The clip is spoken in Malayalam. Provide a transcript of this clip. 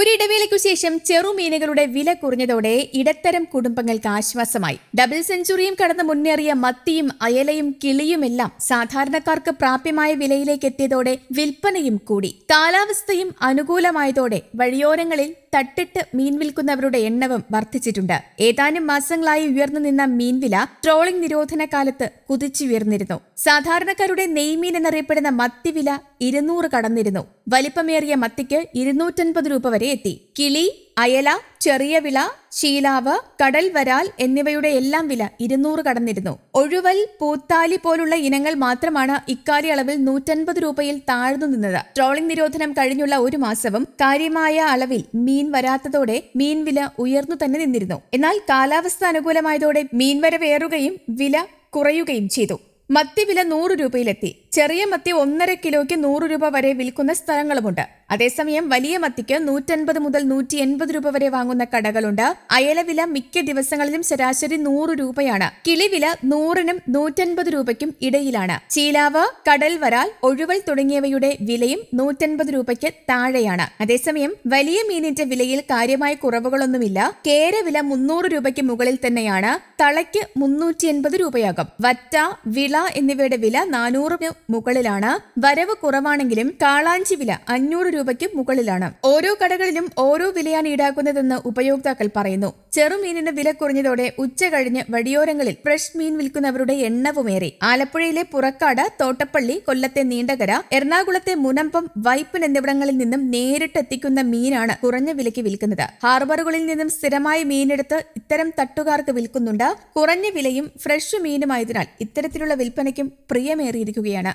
ഒരിടവേളയ്ക്കു ശേഷം ചെറുമീനുകളുടെ വില കുറഞ്ഞതോടെ ഇടത്തരം കുടുംബങ്ങൾക്ക് ആശ്വാസമായി ഡബിൾ സെഞ്ചുറിയും കടന്ന് മുന്നേറിയ മത്തിയും അയലയും കിളിയുമെല്ലാം സാധാരണക്കാർക്ക് പ്രാപ്യമായ വിലയിലേക്ക് എത്തിയതോടെ വിൽപ്പനയും കൂടി കാലാവസ്ഥയും അനുകൂലമായതോടെ വഴിയോരങ്ങളിൽ തട്ടിട്ട് മീൻ വിൽക്കുന്നവരുടെ എണ്ണവും വർദ്ധിച്ചിട്ടുണ്ട് ഏതാനും മാസങ്ങളായി ഉയർന്നു നിന്ന മീൻവില ട്രോളിംഗ് നിരോധന കാലത്ത് കുതിച്ചുയർന്നിരുന്നു സാധാരണക്കാരുടെ നെയ്മീൻ എന്നറിയപ്പെടുന്ന മത്തിവില ഇരുന്നൂറ് കടന്നിരുന്നു വലിപ്പമേറിയ മത്തിക്ക് ഇരുന്നൂറ്റൻപത് രൂപ വരെ എത്തി കിളി അയല ചെറിയ വിള ശീലാവ് കടൽ വരാൽ എന്നിവയുടെ എല്ലാം വില ഇരുന്നൂറ് കടന്നിരുന്നു ഒഴുവൽ പൂത്താലി പോലുള്ള ഇനങ്ങൾ മാത്രമാണ് ഇക്കാലയളവിൽ നൂറ്റൻപത് രൂപയിൽ താഴ്ന്നു നിന്നത് ട്രോളിംഗ് നിരോധനം കഴിഞ്ഞുള്ള ഒരു മാസവും കാര്യമായ അളവിൽ മീൻ വരാത്തതോടെ മീൻ വില ഉയർന്നു തന്നെ നിന്നിരുന്നു എന്നാൽ കാലാവസ്ഥ അനുകൂലമായതോടെ മീൻവരവേറുകയും വില കുറയുകയും ചെയ്തു മത്തി വില നൂറ് രൂപയിലെത്തി ചെറിയ മത്തി ഒന്നര കിലോയ്ക്ക് നൂറ് രൂപ വരെ വിൽക്കുന്ന സ്ഥലങ്ങളുമുണ്ട് അതേസമയം വലിയ മത്തിക്ക് നൂറ്റൻപത് മുതൽ നൂറ്റി എൺപത് രൂപ വരെ വാങ്ങുന്ന കടകളുണ്ട് അയലവില മിക്ക ദിവസങ്ങളിലും ശരാശരി നൂറ് രൂപയാണ് കിളിവില നൂറിനും നൂറ്റൻപത് രൂപയ്ക്കും ഇടയിലാണ് ചീലാവ് കടൽ വരാൽ ഒഴുവൽ തുടങ്ങിയവയുടെ വിലയും നൂറ്റൻപത് രൂപയ്ക്ക് താഴെയാണ് അതേസമയം വലിയ മീനിന്റെ വിലയിൽ കാര്യമായ കുറവുകളൊന്നുമില്ല കേര വില മുന്നൂറ് രൂപയ്ക്ക് മുകളിൽ തന്നെയാണ് തളയ്ക്ക് മുന്നൂറ്റി എൺപത് രൂപയാകും വറ്റ വിള എന്നിവയുടെ വില നാനൂറിനും മുകളിലാണ് വരവ് കുറവാണെങ്കിലും കാളാഞ്ചി വില അഞ്ഞൂറ് രൂപയ്ക്ക് മുകളിലാണ് ഓരോ കടകളിലും ഓരോ വിലയാണ് ഈടാക്കുന്നതെന്ന് ഉപയോക്താക്കൾ പറയുന്നു ചെറുമീനിന് വില കുറഞ്ഞതോടെ ഉച്ച കഴിഞ്ഞ് വടിയോരങ്ങളിൽ ഫ്രഷ് മീൻ വിൽക്കുന്നവരുടെ എണ്ണവുമേറി ആലപ്പുഴയിലെ പുറക്കാട് തോട്ടപ്പള്ളി കൊല്ലത്തെ നീണ്ടകര എറണാകുളത്തെ മുനമ്പം വൈപ്പിൻ എന്നിവിടങ്ങളിൽ നിന്നും നേരിട്ട് എത്തിക്കുന്ന മീനാണ് കുറഞ്ഞ വിലയ്ക്ക് വിൽക്കുന്നത് ഹാർബറുകളിൽ നിന്നും സ്ഥിരമായി മീനെടുത്ത് ഇത്തരം തട്ടുകാർക്ക് വിൽക്കുന്നുണ്ട് കുറഞ്ഞ വിലയും ഫ്രഷ് മീനുമായതിനാൽ ഇത്തരത്തിലുള്ള വിൽപ്പനയ്ക്കും പ്രിയമേറിയിരിക്കുകയാണ്